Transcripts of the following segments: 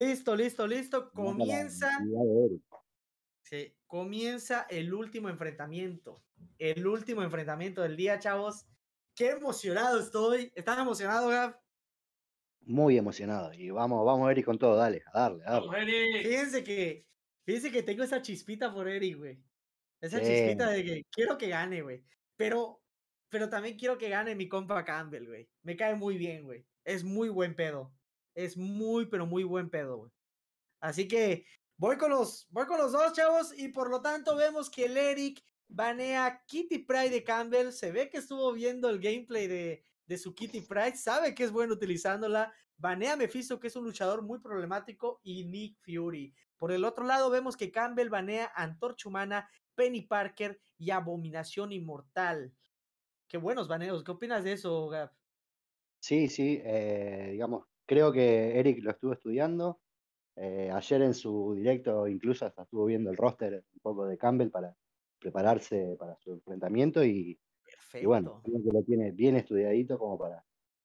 Listo, listo, listo. Comienza. Sí, comienza el último enfrentamiento. El último enfrentamiento del día, chavos. Qué emocionado estoy. ¿Estás emocionado, Gav? Muy emocionado. Y vamos, vamos, Eric, con todo. Dale, a darle, Fíjense que, que tengo esa chispita por Eric, güey. Esa chispita de que quiero que gane, güey. Pero, pero también quiero que gane mi compa Campbell, güey. Me cae muy bien, güey. Es muy buen pedo es muy, pero muy buen pedo, Así que voy con los, voy con los dos, chavos, y por lo tanto vemos que el Eric banea Kitty Pride de Campbell. Se ve que estuvo viendo el gameplay de, su Kitty Pride, sabe que es bueno utilizándola. Banea Mephisto, que es un luchador muy problemático, y Nick Fury. Por el otro lado, vemos que Campbell banea Antorcha Humana, Penny Parker y Abominación Inmortal. Qué buenos baneos, ¿qué opinas de eso, Gab? Sí, sí, eh, digamos, Creo que Eric lo estuvo estudiando. Eh, ayer en su directo incluso hasta estuvo viendo el roster un poco de Campbell para prepararse para su enfrentamiento y, bueno, creo que lo tiene bien estudiadito como para,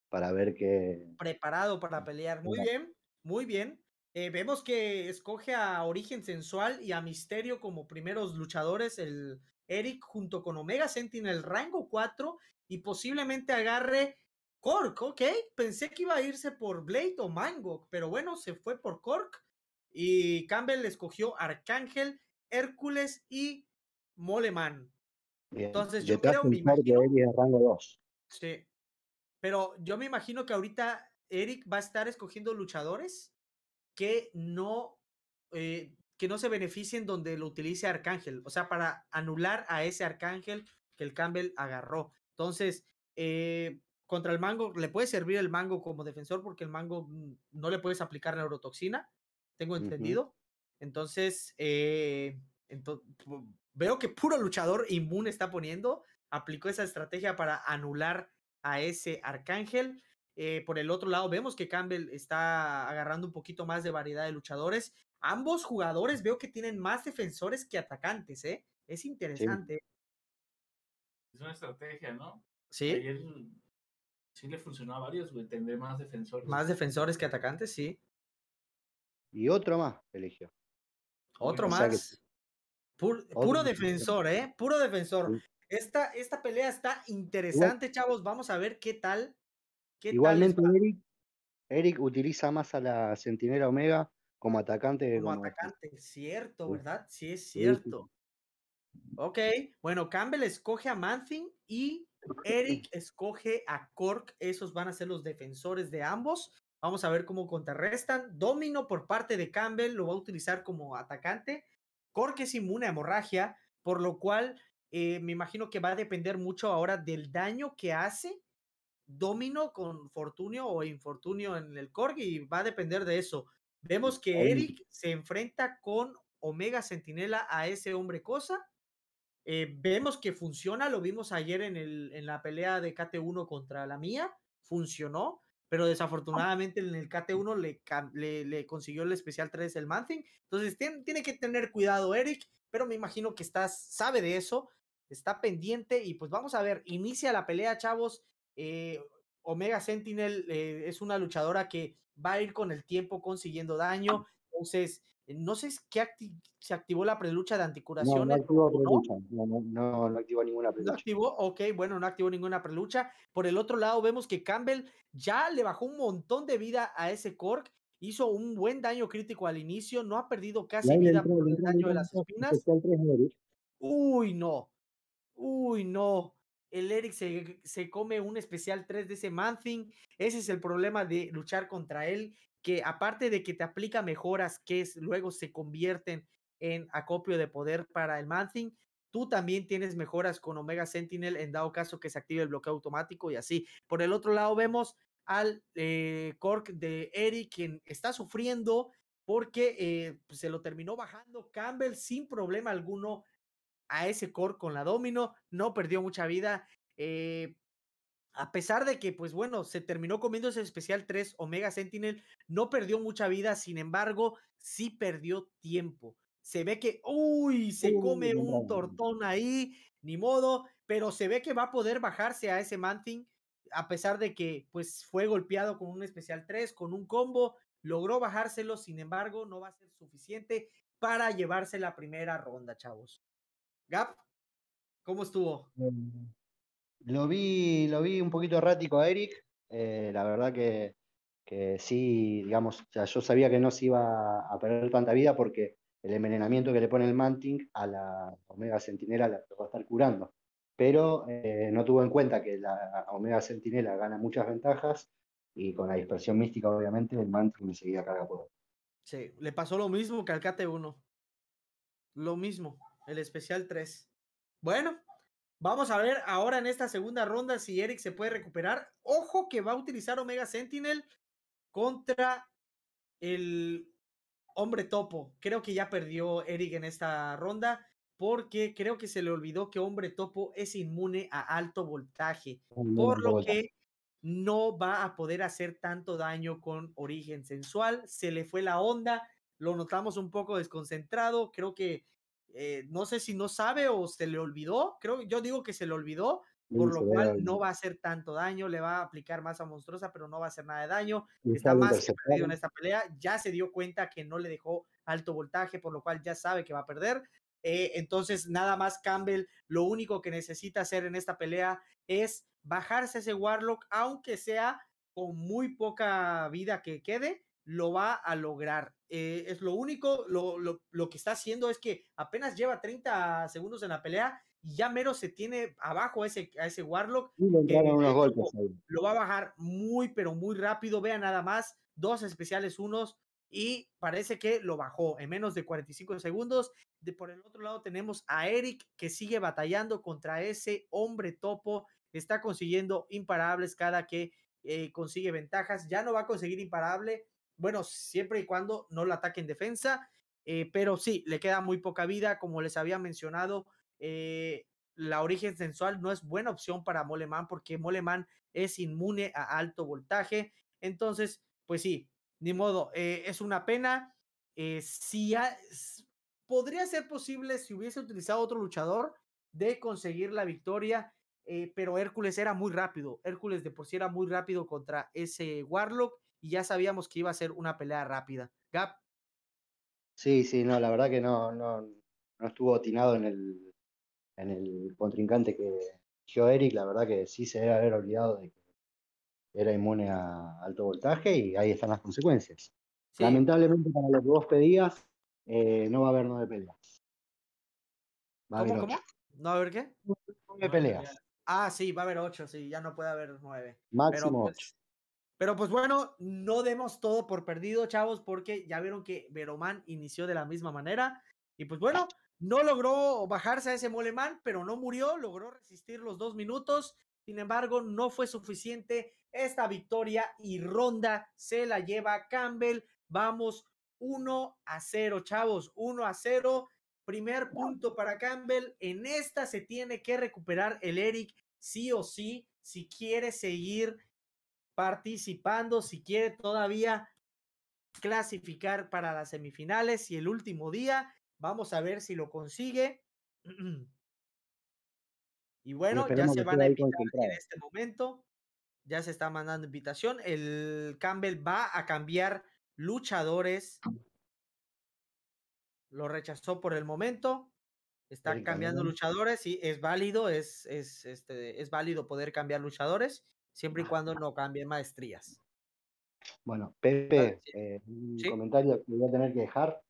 para ver qué... Preparado para pelear. Muy bien, muy bien. Eh, vemos que escoge a Origen Sensual y a Misterio como primeros luchadores, el Eric junto con Omega Sentinel, rango 4, y posiblemente agarre Cork, ok. Pensé que iba a irse por Blade o Mango, pero bueno, se fue por Cork. Y Campbell escogió Arcángel, Hércules y Moleman. Entonces yo creo que rango Sí. Pero yo me imagino que ahorita Eric va a estar escogiendo luchadores que no, eh, que no se beneficien donde lo utilice Arcángel. O sea, para anular a ese Arcángel que el Campbell agarró. Entonces, eh, contra el mango, le puede servir el mango como defensor porque el mango mm, no le puedes aplicar neurotoxina, tengo entendido. Entonces, eh, veo que puro luchador inmune está poniendo, aplicó esa estrategia para anular a ese arcángel. Eh, por el otro lado, vemos que Campbell está agarrando un poquito más de variedad de luchadores. Ambos jugadores veo que tienen más defensores que atacantes, ¿eh? Es interesante. Es una estrategia, ¿no? Sí sí le funcionó a varios, güey. Tendré más defensores. Más defensores que atacantes, sí. Y otro más eligió. Otro más. puro defensor, ¿eh? Puro defensor. Esta, esta pelea está interesante, chavos. Vamos a ver qué tal. Qué Igualmente, Eric, Eric utiliza más a la Centinela Omega como atacante. Como, como atacante, es cierto, ¿verdad? Sí, es cierto. Ok, bueno, Campbell escoge a Manthing y Eric escoge a Cork, esos van a ser los defensores de ambos. Vamos a ver cómo contrarrestan. Domino por parte de Campbell lo va a utilizar como atacante. Cork es inmune a hemorragia, por lo cual eh, me imagino que va a depender mucho ahora del daño que hace Domino con Fortunio o Infortunio en el Cork y va a depender de eso. Vemos que Eric se enfrenta con Omega Centinela a ese hombre cosa eh, vemos que funciona, lo vimos ayer en, el, en la pelea de KT1 contra la mía, funcionó, pero ah. desafortunadamente en el KT1 le, le, consiguió el especial 3 el Manthing. Entonces tiene, que tener cuidado Eric, pero me imagino que estás, sabe de eso, está pendiente y pues vamos a ver, inicia la pelea, chavos. Eh, Omega Sentinel eh, es una luchadora que va a ir con el tiempo consiguiendo daño, entonces, eh, no sé qué se activó la prelucha de anticuraciones. No, no activó no, no, activó ninguna prelucha. No activó, ok, bueno, no activó ninguna prelucha. Por el otro lado, vemos que Campbell ya le bajó un montón de vida a ese Cork. Hizo un buen daño crítico al inicio, no ha perdido casi vida por el daño de las espinas. Uy, no. Uy, no. El Eric se, se come un especial 3 de ese Manthing. Ese es el problema de luchar contra él que aparte de que te aplica mejoras que luego se convierten en acopio de poder para el Manthing, tú también tienes mejoras con Omega Sentinel en dado caso que se active el bloqueo automático y así. Por el otro lado vemos al Cork eh, de Eric, quien está sufriendo porque eh, pues, se lo terminó bajando Campbell sin problema alguno a ese Cork con la Domino, no perdió mucha vida. Eh, a pesar de que, pues bueno, se terminó comiendo ese especial 3 Omega Sentinel, no perdió mucha vida, sin embargo, sí perdió tiempo. Se ve que, uy, se come un tortón ahí, ni modo, pero se ve que va a poder bajarse a ese Manting, a pesar de que, pues, fue golpeado con un especial 3, con un combo, logró bajárselo, sin embargo, no va a ser suficiente para llevarse la primera ronda, chavos. Gap, ¿cómo estuvo? Mm. Lo vi, lo vi un poquito errático a Eric. Eh, la verdad que, que sí, digamos, yo sabía que no se iba a perder tanta vida porque el envenenamiento que le pone el Manting a la Omega Centinela la va a estar curando. Pero eh, no tuvo en cuenta que la Omega Centinela gana muchas ventajas y con la dispersión mística, obviamente, el Manting enseguida carga por Sí, le pasó lo mismo que al KT1. Lo mismo, el especial 3. Bueno, Vamos a ver ahora en esta segunda ronda si Eric se puede recuperar. Ojo que va a utilizar Omega Sentinel contra el hombre topo. Creo que ya perdió Eric en esta ronda porque creo que se le olvidó que hombre topo es inmune a alto voltaje, por lo que no va a poder hacer tanto daño con origen sensual. Se le fue la onda, lo notamos un poco desconcentrado. Creo que eh, no sé si no sabe o se le olvidó, creo, yo digo que se le olvidó, por lo cual no va a hacer tanto daño, le va a aplicar masa monstruosa, pero no va a hacer nada de daño. está más perdido en esta pelea, ya se dio cuenta que no le dejó alto voltaje, por lo cual ya sabe que va a perder. Eh, entonces, nada más Campbell, lo único que necesita hacer en esta pelea es bajarse ese Warlock, aunque sea con muy poca vida que quede, lo va a lograr. Eh, es lo único, lo, lo, que está haciendo es que apenas lleva 30 segundos en la pelea y ya mero se tiene abajo a ese, a ese Warlock. Lo va a bajar muy, pero muy rápido. Vea nada más, dos especiales, unos, y parece que lo bajó en menos de 45 segundos. De, por el otro lado tenemos a Eric que sigue batallando contra ese hombre topo. Está consiguiendo imparables cada que eh, consigue ventajas. Ya no va a conseguir imparable bueno, siempre y cuando no lo ataque en defensa, eh, pero sí, le queda muy poca vida, como les había mencionado, eh, la origen sensual no es buena opción para Moleman porque Moleman es inmune a alto voltaje, entonces, pues sí, ni modo, eh, es una pena, si podría ser posible si hubiese utilizado otro luchador de conseguir la victoria, pero Hércules era muy rápido, Hércules de por sí era muy rápido contra ese Warlock, y ya sabíamos que iba a ser una pelea rápida. Gap. Sí, sí, no, la verdad que no, no, no estuvo atinado en el, en el contrincante que dio Eric, la verdad que sí se debe haber olvidado de que era inmune a alto voltaje y ahí están las consecuencias. Lamentablemente para lo que vos pedías, eh, no va a haber nueve peleas. ¿cómo? ¿No va a haber qué? Nueve peleas. Ah, sí, va a haber ocho, sí, ya no puede haber nueve. Máximo ocho. Pues pero pues bueno, no demos todo por perdido, chavos, porque ya vieron que Veromán inició de la misma manera. Y pues bueno, no logró bajarse a ese Moleman, pero no murió, logró resistir los dos minutos. Sin embargo, no fue suficiente esta victoria y ronda se la lleva Campbell. Vamos 1 a 0, chavos, 1 a 0. Primer punto para Campbell. En esta se tiene que recuperar el Eric sí o sí si quiere seguir participando si quiere todavía clasificar para las semifinales y el último día. Vamos a ver si lo consigue. Y bueno, ya se van a invitar en este momento. Ya se está mandando invitación. El Campbell va a cambiar luchadores. Lo rechazó por el momento. Están cambiando luchadores y es válido, es, es, este, es válido poder cambiar luchadores siempre y cuando no cambien maestrías. Bueno, Pepe, eh, un comentario que voy a tener que dejar.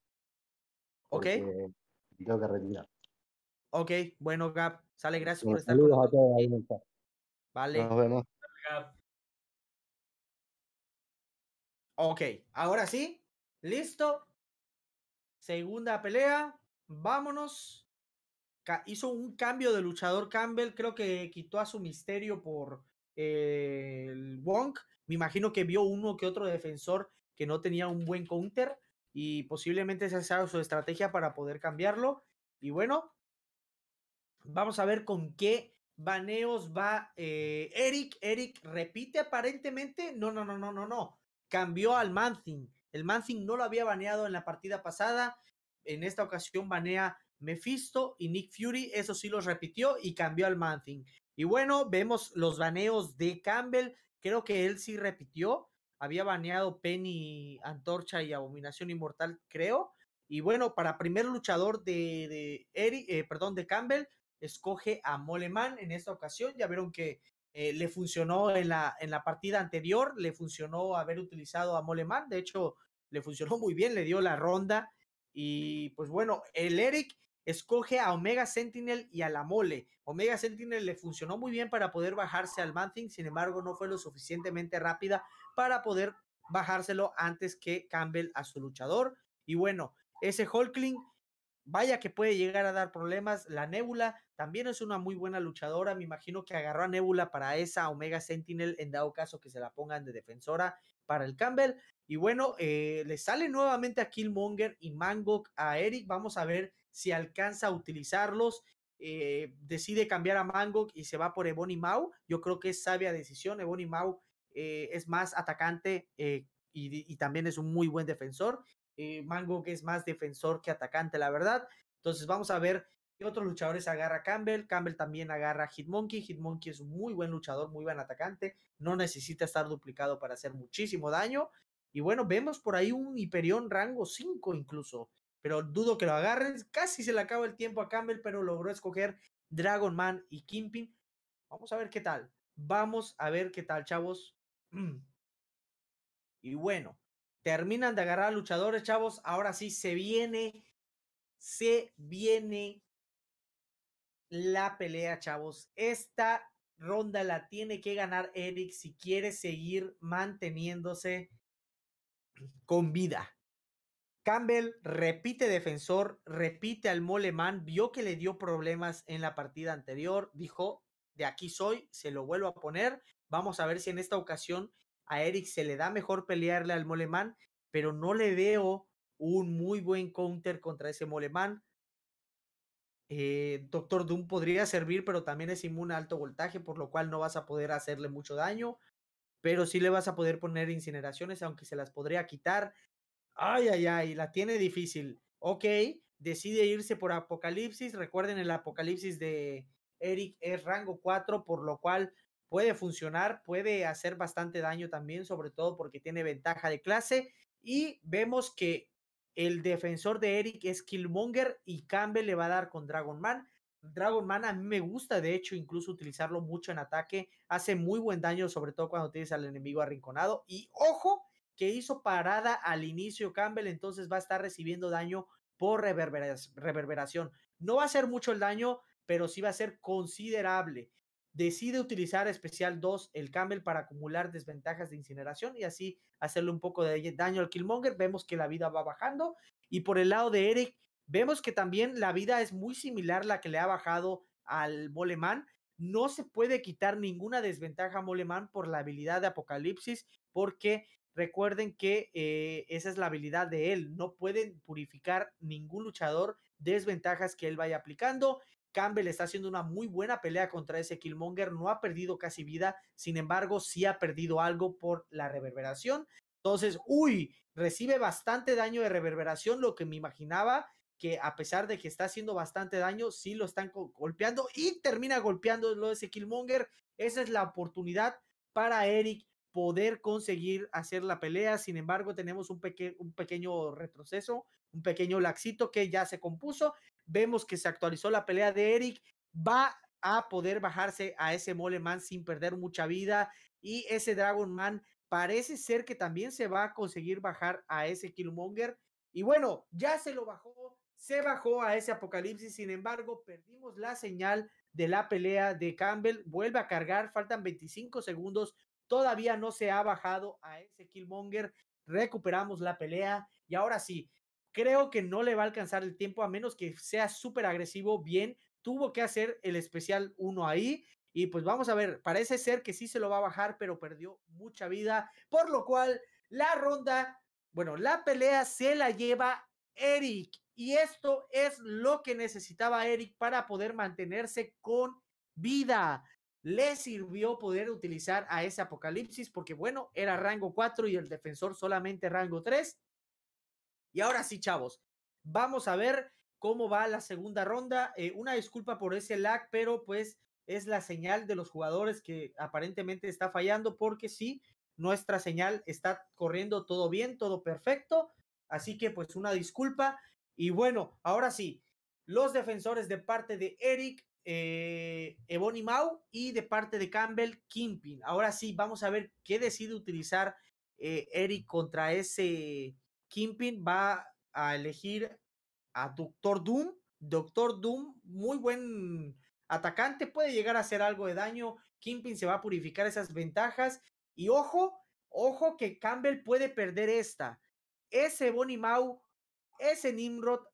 Ok. Tengo que retirar. Ok, bueno, Gap. Sale, gracias por estar Saludos a todos. Vale. Nos vemos. Ok, ahora sí. Listo. Segunda pelea. Vámonos. hizo un cambio de luchador Campbell. Creo que quitó a su misterio por el Wong. Me imagino que vio uno que otro defensor que no tenía un buen counter y posiblemente esa sea su estrategia para poder cambiarlo. Y bueno, vamos a ver con qué baneos va eh, Eric. Eric repite aparentemente. No, no, no, no, no, no. Cambió al Manzing. El Manzing no lo había baneado en la partida pasada. En esta ocasión banea Mephisto y Nick Fury. Eso sí los repitió y cambió al Manzing. Y bueno, vemos los baneos de Campbell. Creo que él sí repitió. Había baneado Penny, Antorcha y Abominación Inmortal, creo. Y bueno, para primer luchador de, Eric, eh, perdón, de Campbell, escoge a Moleman en esta ocasión. Ya vieron que eh, le funcionó en la, en la partida anterior, le funcionó haber utilizado a Moleman. De hecho, le funcionó muy bien, le dio la ronda. Y pues bueno, el Eric escoge a Omega Sentinel y a la mole. Omega Sentinel le funcionó muy bien para poder bajarse al Manthing, sin embargo no fue lo suficientemente rápida para poder bajárselo antes que Campbell a su luchador. Y bueno, ese Hulkling, vaya que puede llegar a dar problemas. La Nebula también es una muy buena luchadora. Me imagino que agarró a Nebula para esa Omega Sentinel en dado caso que se la pongan de defensora para el Campbell. Y bueno, eh, le sale nuevamente a Killmonger y Mangok a Eric. Vamos a ver si alcanza a utilizarlos. Eh, decide cambiar a Mangok y se va por Ebony Mau. Yo creo que es sabia decisión. Ebony Mau eh, es más atacante y, y, también es un muy buen defensor. Mangok es más defensor que atacante, la verdad. Entonces vamos a ver otros luchadores agarra Campbell, Campbell también agarra Hitmonkey, Hitmonkey es un muy buen luchador, muy buen atacante, no necesita estar duplicado para hacer muchísimo daño. Y bueno, vemos por ahí un Hyperion rango 5 incluso, pero dudo que lo agarren, casi se le acaba el tiempo a Campbell, pero logró escoger Dragon Man y Kimping. Vamos a ver qué tal, vamos a ver qué tal, chavos. Y bueno, terminan de agarrar luchadores, chavos, ahora sí se viene, se viene la pelea, chavos. Esta ronda la tiene que ganar Eric si quiere seguir manteniéndose con vida. Campbell repite defensor, repite al Moleman, vio que le dio problemas en la partida anterior, dijo, de aquí soy, se lo vuelvo a poner, vamos a ver si en esta ocasión a Eric se le da mejor pelearle al Moleman, pero no le veo un muy buen counter contra ese Moleman. Eh, Doctor Doom podría servir, pero también es inmune a alto voltaje, por lo cual no vas a poder hacerle mucho daño. Pero sí le vas a poder poner incineraciones, aunque se las podría quitar. Ay, ay, ay, la tiene difícil. Ok, decide irse por Apocalipsis. Recuerden el Apocalipsis de Eric es rango 4, por lo cual puede funcionar, puede hacer bastante daño también, sobre todo porque tiene ventaja de clase. Y vemos que el defensor de Eric es Killmonger y Campbell le va a dar con Dragon Man. Dragon Man a mí me gusta, de hecho, incluso utilizarlo mucho en ataque. Hace muy buen daño, sobre todo cuando tienes al enemigo arrinconado. Y ojo, que hizo parada al inicio Campbell, entonces va a estar recibiendo daño por reverberación. No va a ser mucho el daño, pero sí va a ser considerable decide utilizar especial 2 el Campbell para acumular desventajas de incineración y así hacerle un poco de daño al Killmonger. Vemos que la vida va bajando. Y por el lado de Eric, vemos que también la vida es muy similar a la que le ha bajado al Moleman. No se puede quitar ninguna desventaja a Moleman por la habilidad de Apocalipsis, porque recuerden que eh, esa es la habilidad de él. No pueden purificar ningún luchador desventajas que él vaya aplicando. Campbell está haciendo una muy buena pelea contra ese Killmonger, no ha perdido casi vida, sin embargo, sí ha perdido algo por la reverberación. Entonces, uy, recibe bastante daño de reverberación, lo que me imaginaba que a pesar de que está haciendo bastante daño, sí lo están golpeando y termina golpeando ese Killmonger. Esa es la oportunidad para Eric poder conseguir hacer la pelea. Sin embargo, tenemos un, un pequeño retroceso, un pequeño laxito que ya se compuso Vemos que se actualizó la pelea de Eric. Va a poder bajarse a ese Mole Man sin perder mucha vida. Y ese Dragon Man parece ser que también se va a conseguir bajar a ese Killmonger. Y bueno, ya se lo bajó, se bajó a ese apocalipsis. Sin embargo, perdimos la señal de la pelea de Campbell. Vuelve a cargar, faltan 25 segundos. Todavía no se ha bajado a ese Killmonger. Recuperamos la pelea. Y ahora sí, Creo que no le va a alcanzar el tiempo a menos que sea súper agresivo. Bien, tuvo que hacer el especial 1 ahí. Y pues vamos a ver, parece ser que sí se lo va a bajar, pero perdió mucha vida. Por lo cual, la ronda, bueno, la pelea se la lleva Eric. Y esto es lo que necesitaba Eric para poder mantenerse con vida. Le sirvió poder utilizar a ese apocalipsis porque, bueno, era rango 4 y el defensor solamente rango 3. Y ahora sí, chavos, vamos a ver cómo va la segunda ronda. Eh, una disculpa por ese lag, pero pues es la señal de los jugadores que aparentemente está fallando porque sí, nuestra señal está corriendo todo bien, todo perfecto. Así que pues una disculpa. Y bueno, ahora sí, los defensores de parte de Eric, eh, Ebony Mau y de parte de Campbell, Kimpin. Ahora sí, vamos a ver qué decide utilizar eh, Eric contra ese Kimpin va a elegir a Doctor Doom. Doctor Doom, muy buen atacante, puede llegar a hacer algo de daño. Kimpin se va a purificar esas ventajas. Y ojo, ojo que Campbell puede perder esta. Ese Bonnie Mau, ese Nimrod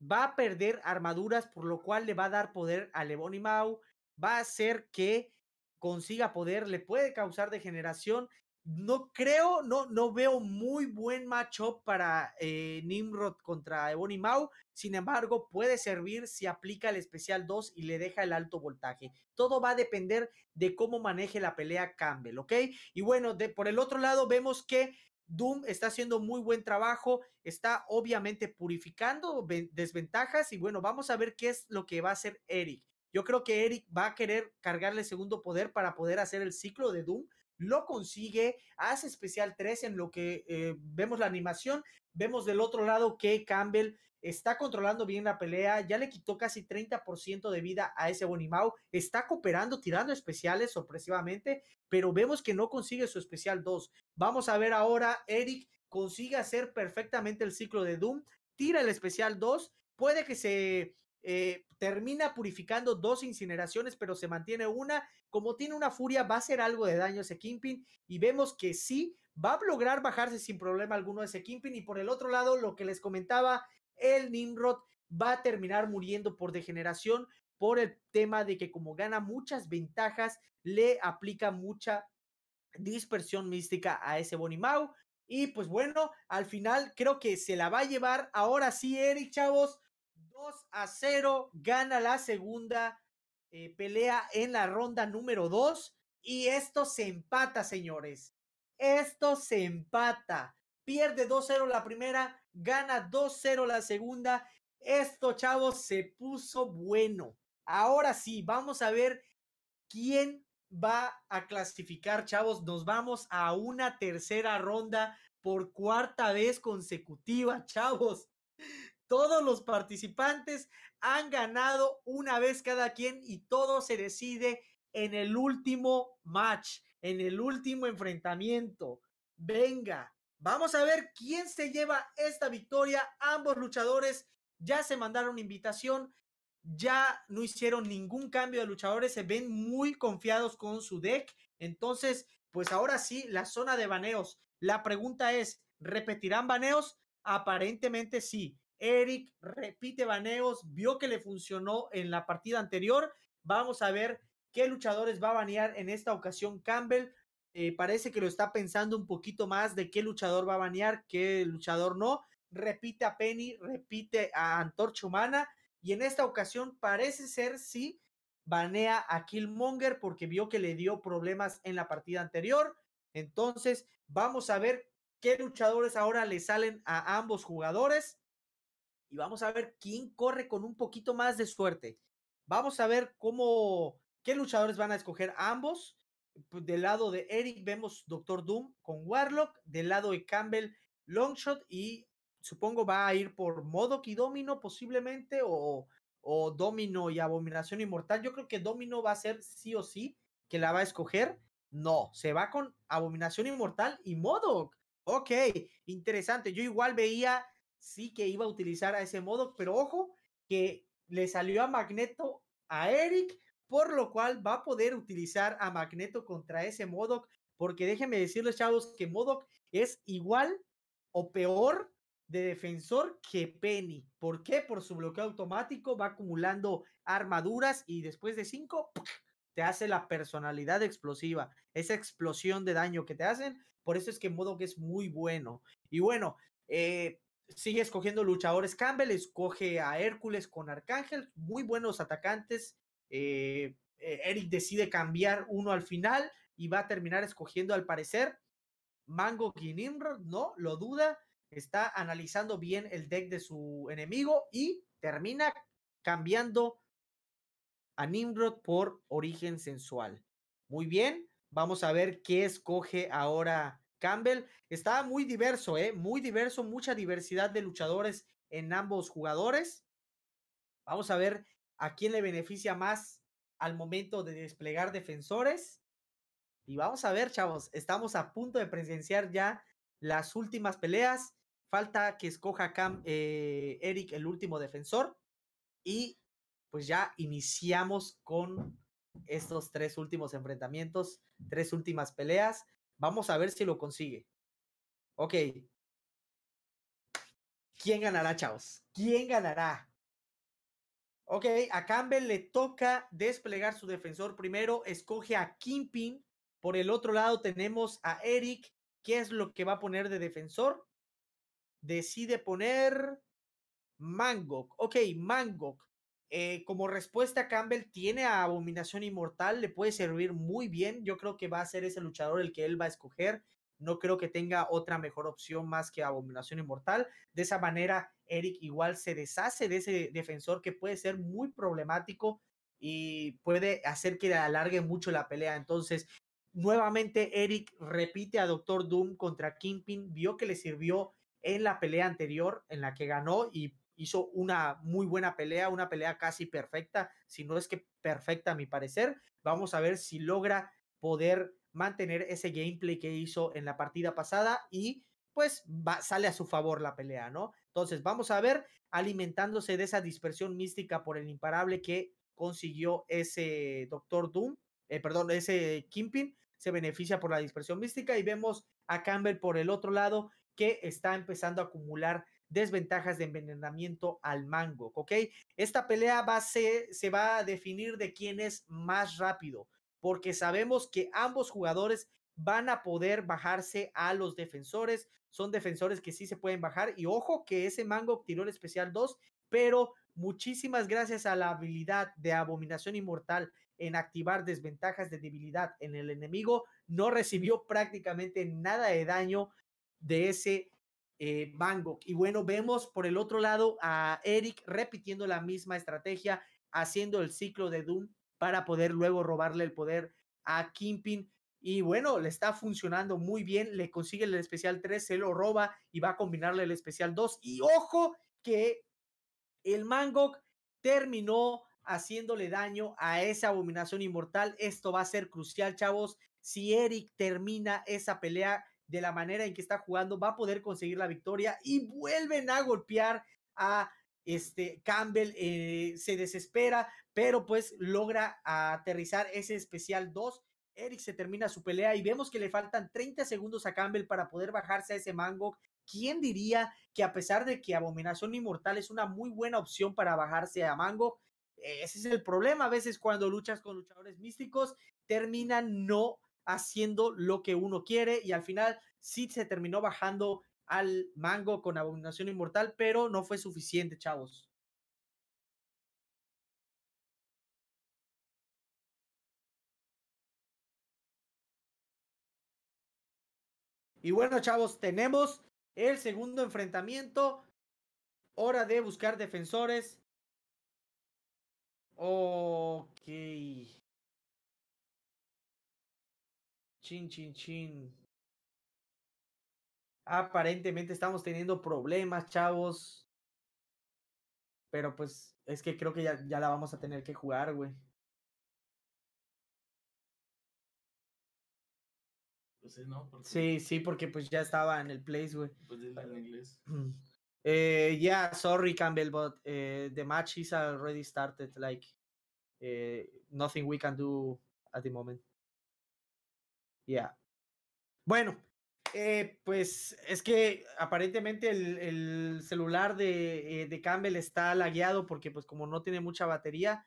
va a perder armaduras, por lo cual le va a dar poder a mau va a hacer que consiga poder, le puede causar degeneración no creo, no, no veo muy buen matchup para eh, Nimrod contra Ebony Mau. Sin embargo, puede servir si aplica el especial 2 y le deja el alto voltaje. Todo va a depender de cómo maneje la pelea Campbell, ¿ok? Y bueno, de, por el otro lado, vemos que Doom está haciendo muy buen trabajo, está obviamente purificando desventajas. Y bueno, vamos a ver qué es lo que va a hacer Eric. Yo creo que Eric va a querer cargarle segundo poder para poder hacer el ciclo de Doom lo consigue, hace especial 3 en lo que eh, vemos la animación, vemos del otro lado que Campbell está controlando bien la pelea, ya le quitó casi 30% de vida a ese Bonimau, está cooperando, tirando especiales sorpresivamente, pero vemos que no consigue su especial 2. Vamos a ver ahora, Eric consigue hacer perfectamente el ciclo de Doom, tira el especial 2, puede que se eh, termina purificando dos incineraciones, pero se mantiene una. Como tiene una furia, va a hacer algo de daño ese Kingpin. Y vemos que sí, va a lograr bajarse sin problema alguno ese Kingpin. Y por el otro lado, lo que les comentaba, el Nimrod va a terminar muriendo por degeneración por el tema de que como gana muchas ventajas, le aplica mucha dispersión mística a ese Bonimau. Y pues bueno, al final creo que se la va a llevar ahora sí Eric, chavos, a 0 gana la segunda eh, pelea en la ronda número 2 y esto se empata, señores. Esto se empata. Pierde 2-0 la primera, gana 2-0 la segunda. Esto, chavos, se puso bueno. Ahora sí, vamos a ver quién va a clasificar, chavos. Nos vamos a una tercera ronda por cuarta vez consecutiva, chavos. Todos los participantes han ganado una vez cada quien y todo se decide en el último match, en el último enfrentamiento. Venga, vamos a ver quién se lleva esta victoria. Ambos luchadores ya se mandaron invitación, ya no hicieron ningún cambio de luchadores, se ven muy confiados con su deck. Entonces, pues ahora sí, la zona de baneos. La pregunta es, ¿repetirán baneos? Aparentemente sí. Eric repite baneos, vio que le funcionó en la partida anterior. Vamos a ver qué luchadores va a banear en esta ocasión Campbell. Eh, parece que lo está pensando un poquito más de qué luchador va a banear, qué luchador no. Repite a Penny, repite a Antorcha Humana. Y en esta ocasión parece ser sí banea a Killmonger porque vio que le dio problemas en la partida anterior. Entonces, vamos a ver qué luchadores ahora le salen a ambos jugadores y vamos a ver quién corre con un poquito más de suerte. Vamos a ver cómo, qué luchadores van a escoger ambos. Del lado de Eric vemos Doctor Doom con Warlock, del lado de Campbell Longshot y supongo va a ir por modo y Domino posiblemente o, o Domino y Abominación Inmortal. Yo creo que Domino va a ser sí o sí que la va a escoger. No, se va con Abominación Inmortal y Modok. Ok, interesante. Yo igual veía sí que iba a utilizar a ese modo, pero ojo que le salió a Magneto a Eric, por lo cual va a poder utilizar a Magneto contra ese Modoc, porque déjenme decirles, chavos, que Modoc es igual o peor de defensor que Penny. ¿Por qué? Por su bloqueo automático, va acumulando armaduras y después de cinco te hace la personalidad explosiva, esa explosión de daño que te hacen. Por eso es que Modoc es muy bueno. Y bueno, eh, sigue escogiendo luchadores. Campbell escoge a Hércules con Arcángel, muy buenos atacantes. Eh, eh, Eric decide cambiar uno al final y va a terminar escogiendo al parecer Mango Nimrod. no, lo duda, está analizando bien el deck de su enemigo y termina cambiando a Nimrod por origen sensual. Muy bien, vamos a ver qué escoge ahora Campbell. Estaba muy diverso, ¿eh? Muy diverso, mucha diversidad de luchadores en ambos jugadores. Vamos a ver a quién le beneficia más al momento de desplegar defensores. Y vamos a ver, chavos, estamos a punto de presenciar ya las últimas peleas. Falta que escoja eh, Eric el último defensor. Y pues ya iniciamos con estos tres últimos enfrentamientos, tres últimas peleas. Vamos a ver si lo consigue. Ok. ¿Quién ganará, chavos? ¿Quién ganará? Ok, a Campbell le toca desplegar su defensor primero. Escoge a Kimping. Por el otro lado tenemos a Eric. ¿Qué es lo que va a poner de defensor? Decide poner Mangok. Ok, Mangok. Eh, como respuesta, Campbell tiene a Abominación Inmortal, le puede servir muy bien. Yo creo que va a ser ese luchador el que él va a escoger. No creo que tenga otra mejor opción más que Abominación Inmortal. De esa manera, Eric igual se deshace de ese defensor que puede ser muy problemático y puede hacer que le alargue mucho la pelea. Entonces, nuevamente Eric repite a Doctor Doom contra Kingpin. Vio que le sirvió en la pelea anterior en la que ganó y hizo una muy buena pelea, una pelea casi perfecta, si no es que perfecta a mi parecer. Vamos a ver si logra poder mantener ese gameplay que hizo en la partida pasada y pues va, sale a su favor la pelea, ¿no? Entonces vamos a ver alimentándose de esa dispersión mística por el imparable que consiguió ese Doctor Doom, eh, perdón, ese Kimpin, se beneficia por la dispersión mística y vemos a Campbell por el otro lado que está empezando a acumular desventajas de envenenamiento al mango, ¿ok? Esta pelea va a se va a definir de quién es más rápido, porque sabemos que ambos jugadores van a poder bajarse a los defensores, son defensores que sí se pueden bajar y ojo que ese mango tiró el especial 2, pero muchísimas gracias a la habilidad de abominación inmortal en activar desventajas de debilidad en el enemigo, no recibió prácticamente nada de daño de ese eh, Y bueno, vemos por el otro lado a Eric repitiendo la misma estrategia, haciendo el ciclo de Doom para poder luego robarle el poder a Kimpin. Y bueno, le está funcionando muy bien, le consigue el especial 3, se lo roba y va a combinarle el especial 2. Y ojo que el Mangok terminó haciéndole daño a esa abominación inmortal. Esto va a ser crucial, chavos. Si Eric termina esa pelea de la manera en que está jugando, va a poder conseguir la victoria y vuelven a golpear a este Campbell eh, se desespera, pero pues logra aterrizar ese especial 2. Eric se termina su pelea y vemos que le faltan 30 segundos a Campbell para poder bajarse a ese mango. ¿Quién diría que a pesar de que Abominación Inmortal es una muy buena opción para bajarse a mango? Ese es el problema a veces cuando luchas con luchadores místicos, terminan no haciendo lo que uno quiere y al final sí se terminó bajando al mango con Abominación Inmortal, pero no fue suficiente, chavos. Y bueno, chavos, tenemos el segundo enfrentamiento. Hora de buscar defensores. Ok. Chin, chin, chin. Aparentemente estamos teniendo problemas, chavos. Pero pues es que creo que ya, ya la vamos a tener que jugar, güey. Pues sí, ¿no? Sí, sí, porque pues ya estaba en el place, güey. Pues en inglés. Eh, yeah, sorry, Campbell, but eh, the match is already started. Like, eh, nothing we can do at the moment. Ya. Bueno, eh, pues es que aparentemente el, celular de, eh, de, Campbell está lagueado porque pues como no tiene mucha batería,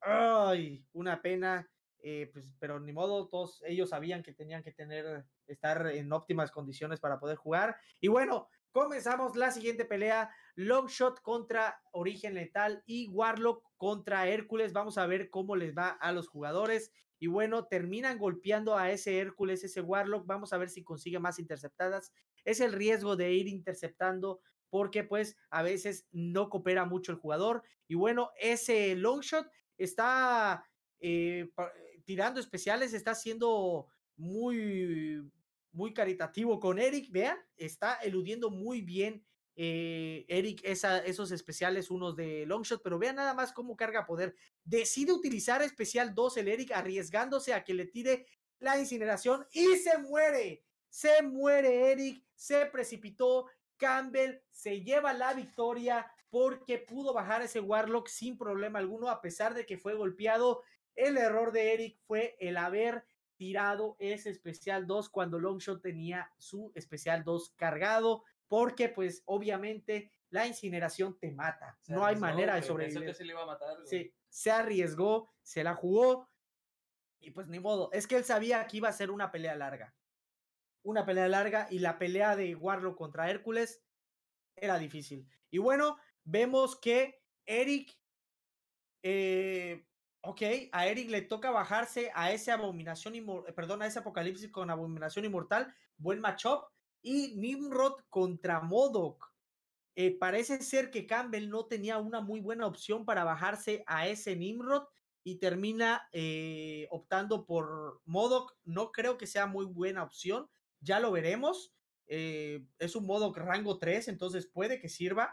ay, una pena, eh, pues, pero ni modo, todos ellos sabían que tenían que tener, estar en óptimas condiciones para poder jugar. Y bueno, comenzamos la siguiente pelea, Longshot contra Origen Letal y Warlock contra Hércules. Vamos a ver cómo les va a los jugadores. Y bueno, terminan golpeando a ese Hércules, ese Warlock. Vamos a ver si consigue más interceptadas. Es el riesgo de ir interceptando porque pues a veces no coopera mucho el jugador. Y bueno, ese long shot está eh, tirando especiales, está siendo muy, muy caritativo con Eric. Vean, está eludiendo muy bien eh, Eric esos especiales, unos de Longshot, pero vean nada más cómo carga poder. Decide utilizar especial 2 el Eric arriesgándose a que le tire la incineración y se muere. Se muere Eric, se precipitó. Campbell se lleva la victoria porque pudo bajar ese Warlock sin problema alguno, a pesar de que fue golpeado. El error de Eric fue el haber tirado ese especial 2 cuando Longshot tenía su especial 2 cargado porque pues obviamente la incineración te mata, no hay manera de sobrevivir. Se, se arriesgó, se la jugó y pues ni modo, es que él sabía que iba a ser una pelea larga. Una pelea larga y la pelea de Warlock contra Hércules era difícil. Y bueno, vemos que Eric, eh, ok, a Eric le toca bajarse a ese abominación, perdón, a ese apocalipsis con abominación inmortal, buen matchup, y Nimrod contra Modok, eh, parece ser que Campbell no tenía una muy buena opción para bajarse a ese Nimrod y termina eh, optando por Modoc. No creo que sea muy buena opción, ya lo veremos. Eh, es un Modoc rango 3, entonces puede que sirva.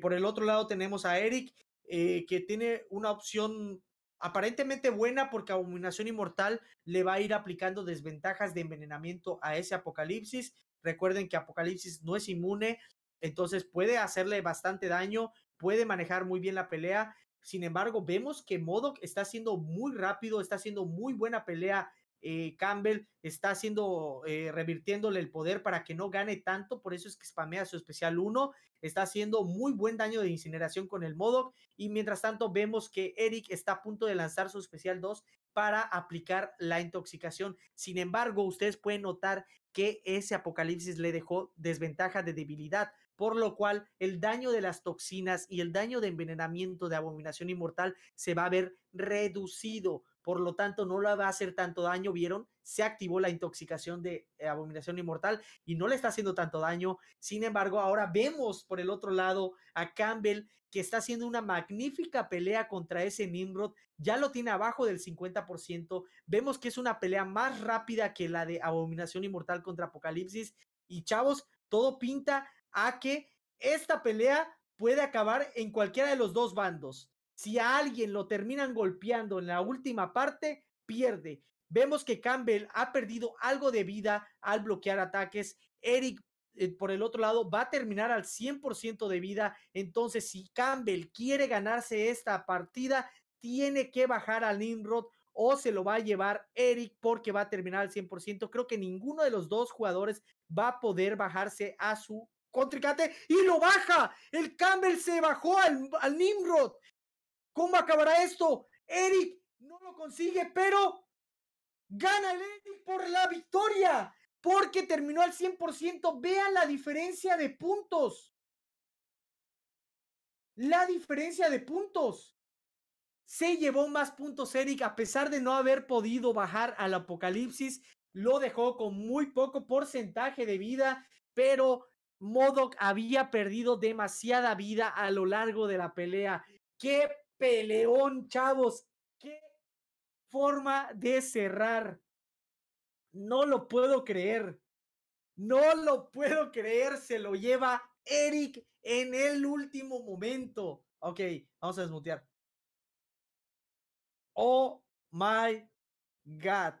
por el otro lado tenemos a Eric, que tiene una opción aparentemente buena porque Abominación Inmortal le va a ir aplicando desventajas de envenenamiento a ese apocalipsis. Recuerden que Apocalipsis no es inmune, entonces puede hacerle bastante daño, puede manejar muy bien la pelea. Sin embargo, vemos que MODOK está haciendo muy rápido, está haciendo muy buena pelea. Eh, Campbell está haciendo, eh, revirtiéndole el poder para que no gane tanto, por eso es que spamea su especial 1. Está haciendo muy buen daño de incineración con el MODOK. Y mientras tanto, vemos que Eric está a punto de lanzar su especial 2 para aplicar la intoxicación. Sin embargo, ustedes pueden notar que ese apocalipsis le dejó desventaja de debilidad, por lo cual el daño de las toxinas y el daño de envenenamiento de abominación inmortal se va a ver reducido por lo tanto no le va a hacer tanto daño, vieron, se activó la intoxicación de eh, Abominación Inmortal y no le está haciendo tanto daño, sin embargo ahora vemos por el otro lado a Campbell que está haciendo una magnífica pelea contra ese Nimrod, ya lo tiene abajo del 50%, vemos que es una pelea más rápida que la de Abominación Inmortal contra Apocalipsis y chavos, todo pinta a que esta pelea puede acabar en cualquiera de los dos bandos. Si a alguien lo terminan golpeando en la última parte, pierde. Vemos que Campbell ha perdido algo de vida al bloquear ataques. Eric, eh, por el otro lado, va a terminar al 100% de vida. Entonces, si Campbell quiere ganarse esta partida, tiene que bajar al Nimrod o se lo va a llevar Eric porque va a terminar al 100%. Creo que ninguno de los dos jugadores va a poder bajarse a su contrincante y lo baja. El Campbell se bajó al Nimrod ¿Cómo acabará esto? Eric no lo consigue, pero gana el Eric por la victoria, porque terminó al 100%. Vean la diferencia de puntos. La diferencia de puntos. Se llevó más puntos Eric, a pesar de no haber podido bajar al apocalipsis, lo dejó con muy poco porcentaje de vida, pero Modoc había perdido demasiada vida a lo largo de la pelea. ¿Qué peleón, chavos. Qué forma de cerrar. No lo puedo creer. No lo puedo creer. Se lo lleva Eric en el último momento. Ok, vamos a desmutear. Oh my God.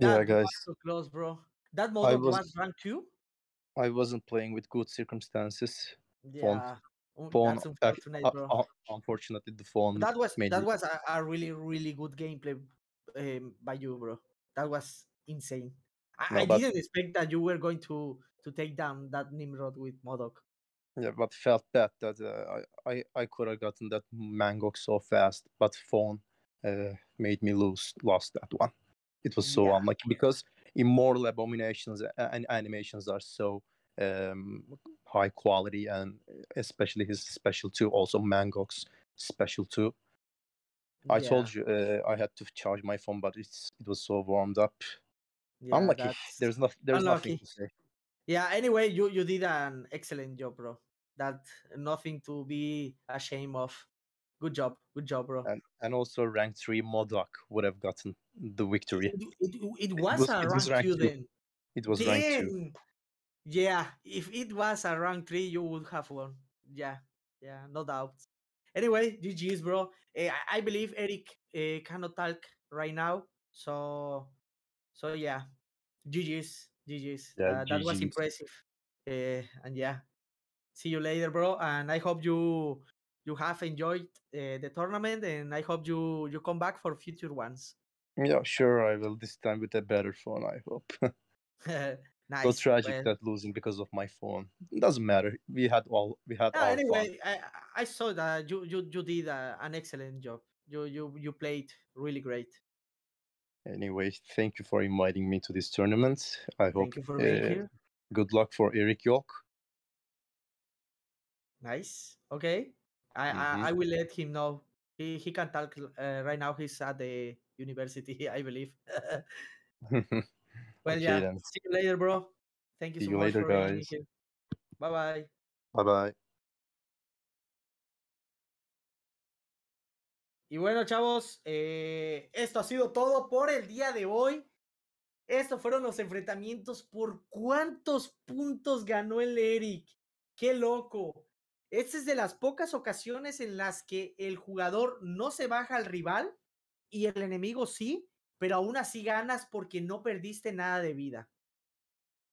That yeah, guys. So close, bro. That moment was, was rank two. I wasn't playing with good circumstances. phone yeah oh, phone unfortunate, uh, unfortunately the phone that was that it. was a, a, really really good gameplay um, by you bro that was insane i, no, I but... didn't expect that you were going to to take down that nimrod with modoc yeah but felt bad that uh, i i, I could have gotten that mangok so fast but phone uh, made me lose lost that one it was so yeah. unlucky because immortal abominations and animations are so um, high quality and eh, especially his special two, also Mangok's special two. I told you uh, I had to charge my phone, but it's it was so warmed up. Yeah, unlucky. lucky. There's nothing. there's unlucky. nothing to say. Yeah. Anyway, you you did an excellent job, bro. That nothing to be ashamed of. Good job, good job, bro. And, and also rank three Modoc would have gotten the victory. It, it, it was, it was, a rank, rank two, two then. It was Damn. rank two. Yeah, if it was a rank three, you would have won. Yeah, yeah, no doubt. Anyway, GG's, bro. Uh, I believe Eric uh, cannot talk right now, so so yeah, GG's, GG's. Yeah, uh, that GG's. was impressive. Eh, and yeah, see you later, bro. And I hope you you have enjoyed the tournament, and I hope you you come back for future ones. Yeah, sure, I will. This time with a better phone, I hope. Nice. So tragic that losing because of my phone. It doesn't matter. We had all we had. Yeah, anyway, fun. I, I saw that you you, you did uh, an excellent job. You you you played really great. Anyway, thank you for inviting me to this tournament. I hope. you Uh, good luck for Eric York. Nice. Okay. I, mm-hmm. I, I will let him know. He he can talk uh, right now. He's at the university, I believe. Pues see you later, bro. Thank you Bye bye. Bye bye. Y bueno, chavos, eh, esto ha sido todo por el día de hoy. Estos fueron los enfrentamientos. ¿Por cuántos puntos ganó el Eric? ¡Qué loco! Esta es de las pocas ocasiones en las que el jugador no se baja al rival y el enemigo sí, pero aún así ganas porque no perdiste nada de vida.